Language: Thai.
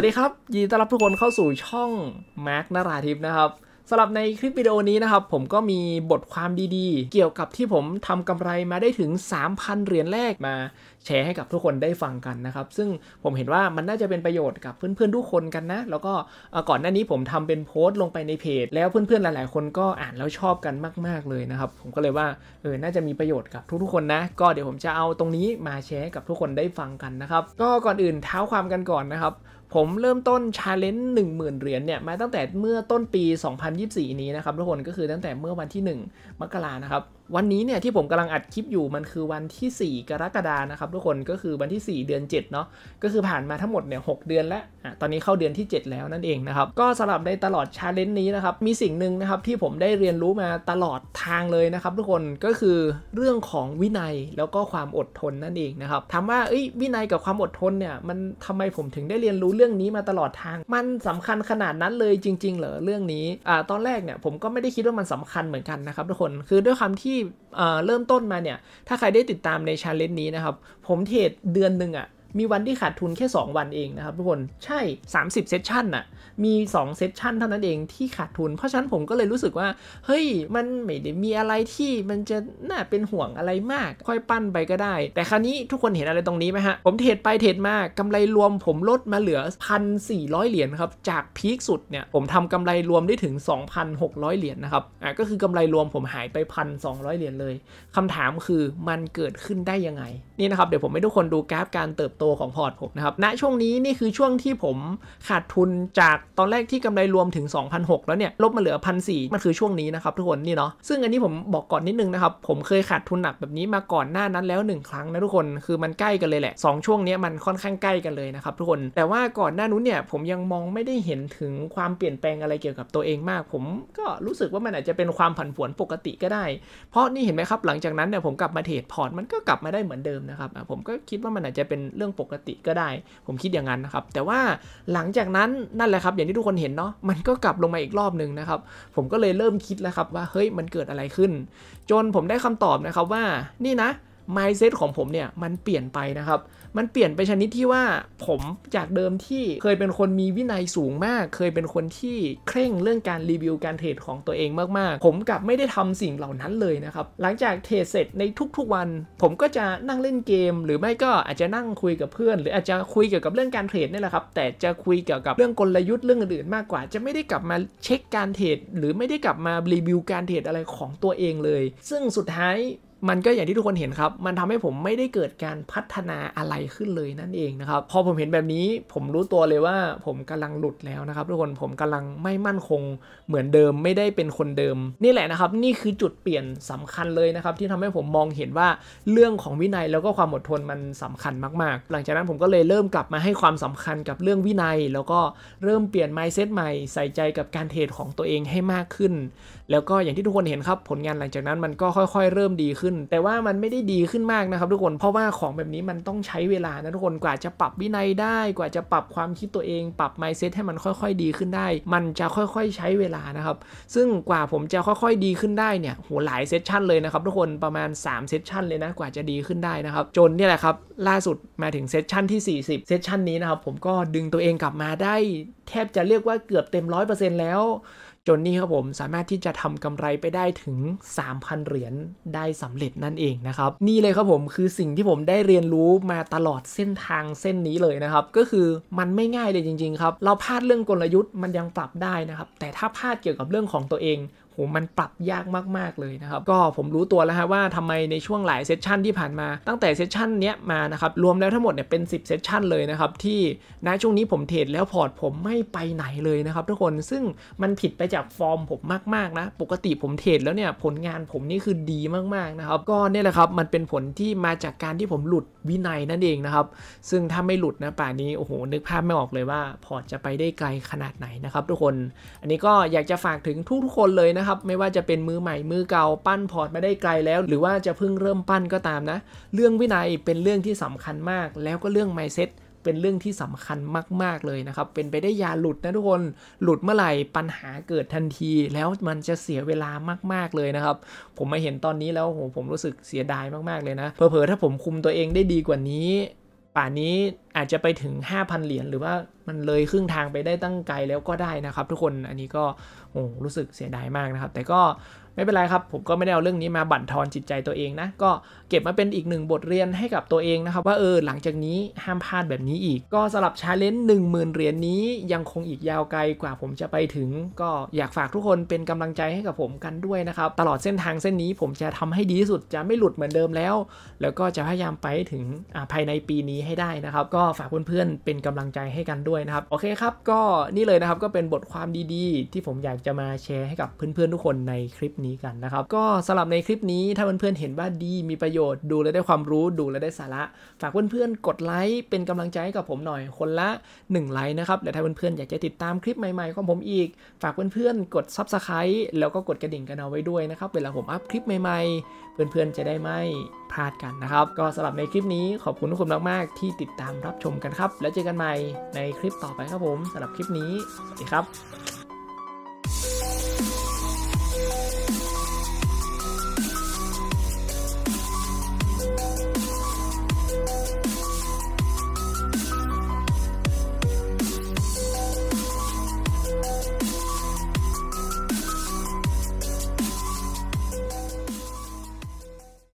วัสดีครับยินดีต้อนรับทุกคนเข้าสู่ช่องแม็กนาราทิพนะครับสำหรับในคลิปวิดีโอนี้นะครับ ผมก็มีบทความดีๆ เกี่ยวกับที่ผมทำกำไรมาได้ถึง 3,000 เหรียญแรก มาแชร์ให้กับทุกคนได้ฟังกันนะครับ ซึ่งผมเห็นว่ามันน่าจะเป็นประโยชน์กับเพื่อนๆ ทุกคนกันนะ แล้วก็ก่อนหน้านี้ผมทำเป็นโพสต์ลงไปในเพจ แล้วเพื่อนๆหลายๆ คนก็อ่านแล้วชอบกันมาก ๆ เลยนะครับผมก็เลยว่าเออน่าจะมีประโยชน์กับทุก ๆคนนะ ก็เดี๋ยวผมจะเอาตรงนี้มาแชร์กับทุกคนได้ฟังกันนะครับก็ก่อนอื่นเท้าความกันก่อนนะครับผมเริ่มต้นชาเลนจ์หนึ่งหมื่นเหรียญเนี่ย มาตั้งแต่เมื่อต้นปี 2024 นี้นะครับ ทุกคนก็คือตั้งแต่เมื่อวันที่ 1มกรานะครับวันนี้เนี่ยที่ผมกำลังอัดคลิปอยู่มันคือวันที่ 4 กรกฎานะครับทุกคนก็คือวันที่ 4 เดือน7เนาะก็คือผ่านมาทั้งหมดเนี่ยหเดือนแล้วอ่ะตอนนี้เข้าเดือนที่ 7 แล้วนั่นเองนะครับก็สำหรับในตลอดชาเลนจ์นี้นะครับมีสิ่งหนึ่งนะครับที่ผมได้เรียนรู้มาตลอดทางเลยนะครับทุกคนก็คือเรื่องของวินัยแล้วก็ความอดทนนั่นเองนะครับถามว่าเอ้ยวินัยกับความอดทนเนี่ยมันทำไมผมถึงได้เรียนรู้เรื่องนี้มาตลอดทาง มันสำคัญขนาดนั้นเลยจริง ๆเหรอเรื่องนี้อ่าตอนแรกเนี่ยผมก็ไม่ได้คิดว่ามันสำคัญเหมือนกันนะครับทุกคนคือด้วยความที่เริ่มต้นมาเนี่ย ถ้าใครได้ติดตามในชาเลนจ์นี้นะครับ ผมเทรดเดือนหนึ่งอ่ะมีวันที่ขาดทุนแค่ 2 วันเองนะครับทุกคนใช่ 30เซสชั่นน่ะมี2เซสชั่นเท่านั้นเองที่ขาดทุนเพราะฉะนั้นผมก็เลยรู้สึกว่าเฮ้ยมันไม่ได้มีอะไรที่มันจะน่าเป็นห่วงอะไรมากค่อยปั้นไปก็ได้ แต่คราวนี้ทุกคนเห็นอะไรตรงนี้ไหมฮะผมเทรดไปเทรดมากำไรรวมผมลดมาเหลือ 1,400 เหรียญครับจากพีคสุดเนี่ยผมทำกำไรรวมได้ถึง 2,600 เหรียญนนะครับอ่ะก็คือกำไรรวมผมหายไป1,200เหรียญเลยคำถามคือมันเกิดขึ้นได้ยังไงนี่นะครับเดี๋ยวผมให้ทุกคนดูกราฟการเติบโตของพอร์ตผมนะครับณนะช่วงนี้นี่คือช่วงที่ผมขาดทุนจากตอนแรกที่กำไรรวมถึง2,006แล้วเนี่ยลบมาเหลือพันสมันคือช่วงนี้นะครับทุกคนนี่เนาะซึ่งอันนี้ผมบอกก่อนนิดนึงนะครับผมเคยขาดทุนหนักแบบนี้มาก่อนหน้านั้นแล้ว 1 ครั้งนะ ทุกคนคือมันใกล้กันเลยแหละ 2 ช่วงนี้มันค่อนข้างใกล้กันเลยนะครับทุกคนแต่ว่าก่อนหน้านู้นเนี่ยผมยังมองไม่ได้เห็นถึงความเปลี่ยนแปลงอะไรเกี่ยวกับตัวเองมาก ผมก็รู้สึกว่ามันอาจจะเป็นความผันผวนปกติก็ได้ เพราะนี่เห็นไหมครับหลังจากนั้นเนี่ยผมกลับมาเทรดพอร์ตมันก็กลับมาได้เหมือนเดิมนะครับผมก็คิดว่ามันอาจจะเป็นเรื่องื่องปกติก็ได้ ผมคิดอย่างนั้นนะครับ แต่ว่าหลังจากนั้นนั่นแหละครับ อย่างที่ทุกคนเห็นเนาะมันก็กลับลงมาอีกรอบหนึ่งนะครับ ผมก็เลยเริ่มคิดแล้วครับว่าเฮ้ยมันเกิดอะไรขึ้น จนผมได้คำตอบนะครับว่านี่นะ mindset ของผมเนี่ยมันเปลี่ยนไปนะครับ มันเปลี่ยนไปชนิดที่ว่า ผมจากเดิมที่เคยเป็นคนมีวินัยสูงมาก เคยเป็นคนที่เคร่งเรื่องการรีวิวการเทรดของตัวเองมากๆ ผมกลับไม่ได้ทำสิ่งเหล่านั้นเลยนะครับ หลังจากเทรดเสร็จในทุกๆวัน ผมก็จะนั่งเล่นเกม หรือไม่ก็อาจจะนั่งคุยกับเพื่อนหรืออาจจะคุยเกี่ยวกับเรื่องการเทรดนี่แหละครับ แต่จะคุยเกี่ยวกับเรื่องกลยุทธ์เรื่องอื่นๆ มากกว่า จะไม่ได้กลับมาเช็คการเทรดหรือไม่ได้กลับมารีวิวการเทรดอะไรของตัวเองเลย ซึ่งสุดท้ายมันก็อย่างที่ทุกคนเห็นครับ มันทำให้ผมไม่ได้เกิดการพัฒนาอะไรขึ้นเลยนั่นเองนะครับ พอผมเห็นแบบนี้ ผมรู้ตัวเลยว่าผมกำลังหลุดแล้วนะครับทุกคน ผมกำลังไม่มั่นคงเหมือนเดิมไม่ได้เป็นคนเดิม นี่แหละนะครับ นี่คือจุดเปลี่ยนสำคัญเลยนะครับ ที่ทำให้ผมมองเห็นว่าเรื่องของวินัยแล้วก็ความอดทนมันสำคัญมากๆ หลังจากนั้นผมก็เลยเริ่มกลับมาให้ความสำคัญกับเรื่องวินัย แล้วก็เริ่มเปลี่ยนไม n d s ตใหม่ใส่ใจกับการเทรดของตัวเองให้มากขึ้น แล้วก็อย่างที่ทุกคนเห็นครับ ผลงานหลังจากนั้นมันก็ค่อยๆ เริ่มดีขึ้นึ้นแต่ว่ามันไม่ได้ดีขึ้นมากนะครับ ทุกคนเพราะว่าของแบบนี้มันต้องใช้เวลานะทุกคนกว่าจะปรับวินัยได้ กว่าจะปรับความคิดตัวเอง ปรับ mindset ให้มันค่อย ๆ ดีขึ้นได้ มันจะค่อยๆใช้เวลานะครับซึ่งกว่าผมจะค่อยๆ ดีขึ้นได้เนี่ยโหหลายเซสชันเลยนะครับทุกคนประมาณ3เซสชันเลยนะกว่าจะดีขึ้นได้นะครับ จนนี่แหละครับล่าสุดมาถึงเซสชันที่ 40เซสชันนี้ นะครับผมก็ดึงตัวเองกลับมาได้ แทบจะเรียกว่าเกือบเต็ม 100%แล้วจนนี่ครับผมสามารถที่จะทำกำไรไปได้ถึง 3,000 เหรียญได้สำเร็จนั่นเองนะครับ นี่เลยครับผมคือสิ่งที่ผมได้เรียนรู้มาตลอดเส้นทางเส้นนี้เลยนะครับ ก็คือมันไม่ง่ายเลยจริงๆ ครับ เราพลาดเรื่องกลยุทธ์มันยังปรับได้นะครับ แต่ถ้าพลาดเกี่ยวกับเรื่องของตัวเองโหมันปรับยากมากๆ เลยนะครับ ก็ผมรู้ตัวแล้วฮะว่าทำไมในช่วงหลายเซสชันที่ผ่านมา ตั้งแต่เซสชันเนี้ยมานะครับ รวมแล้วทั้งหมดเนี่ยเป็น 10 เซสชันเลยนะครับ ที่ณช่วงนี้ผมเทรดแล้วพอร์ตผมไม่ไปไหนเลยนะครับ ทุกคนซึ่งมันผิดไปจากฟอร์มผมมากๆนะ ปกติผมเทรดแล้วเนี่ยผลงานผมนี่คือดีมากๆนะครับ ก็เนี่ยแหละครับ มันเป็นผลที่มาจากการที่ผมหลุดวินัยนั่นเองนะครับ ซึ่งถ้าไม่หลุดนะป่านนี้ โอ้โห นึกภาพไม่ออกเลยว่า พอร์ตจะไปได้ไกลขนาดไหนนะครับ ทุกคน อันนี้ก็อยากจะฝากถึงทุกๆคนเลยนะครับไม่ว่าจะเป็นมือใหม่มือเก่าปั้นพอร์ตมาได้ไกลแล้ว หรือว่าจะเพิ่งเริ่มปั้นก็ตามนะ เรื่องวินัยเป็นเรื่องที่สำคัญมาก แล้วก็เรื่องไมเซ็ตเป็นเรื่องที่สำคัญมากๆเลยนะครับ เป็นไปได้ยาหลุดนะทุกคนหลุดเมื่อไหร่ปัญหาเกิดทันที แล้วมันจะเสียเวลามากๆเลยนะครับ ผมมาเห็นตอนนี้แล้วโหผมรู้สึกเสียดายมากๆเลยนะเผลอๆถ้าผมคุมตัวเองได้ดีกว่านี้ป่านนี้อาจจะไปถึง 5,000 เหรียญหรือว่ามันเลยครึ่งทางไปได้ตั้งไกลแล้วก็ได้นะครับทุกคนอันนี้ก็โอ้รู้สึกเสียดายมากนะครับ แต่ก็ไม่เป็นไรครับผมก็ไม่ได้เอาเรื่องนี้มาบั่นทอนจิตใจตัวเองนะ ก็เก็บมาเป็นอีกหนึ่งบทเรียนให้กับตัวเองนะครับว่าเออหลังจากนี้ห้ามพลาดแบบนี้อีก ก็สำหรับชาเลนจ์หนึ่งหมื่นเหรียญนี้ ยังคงอีกยาวไกลกว่าผมจะไปถึงก็อยากฝากทุกคนเป็นกำลังใจให้กับผมกันด้วยนะครับ ตลอดเส้นทางเส้นนี้ผมจะทำให้ดีที่สุดจะไม่หลุดเหมือนเดิมแล้ว แล้วก็จะพยายามไปถึงภายในปีนี้ให้ได้นะครับก็ฝากเพื่อนๆเป็นกำลังใจให้กันด้วยนะครับโอเคครับก็นี่เลยนะครับก็เป็นบทความดี ๆ ที่ผมอยากจะมาแชร์ให้กับเพื่อนๆทุกคนในคลิปนี้ี้กันนะครับก็สำหรับในคลิปนี้ถ้าเพื่อนๆเห็นว่าดีมีประโยชน์ดูแล้วได้ความรู้ดูแล้วได้สาระ ฝากเพื่อนๆกดไลค์เป็นกำลังใจให้กับผมหน่อยคนละ1ไลค์นะครับและถ้าเพื่อนๆอยากจะติดตามคลิปใหม่ๆของผมอีก ฝากเพื่อนๆกดซับสไครต์แล้วก็กดกระดิ่งกันเอาไว้ด้วยนะครับเวลาผมอัพคลิปใหม่ๆ เพื่อนๆจะได้ไม่พลาดกันนะครับ ก็สำหรับในคลิปนี้ขอบคุณทุกคนมากๆที่ติดตามรับชมกันครับแล้วเจอกันใหม่ในคลิปต่อไปครับผมสำหรับคลิปนี้สวัสดีครับ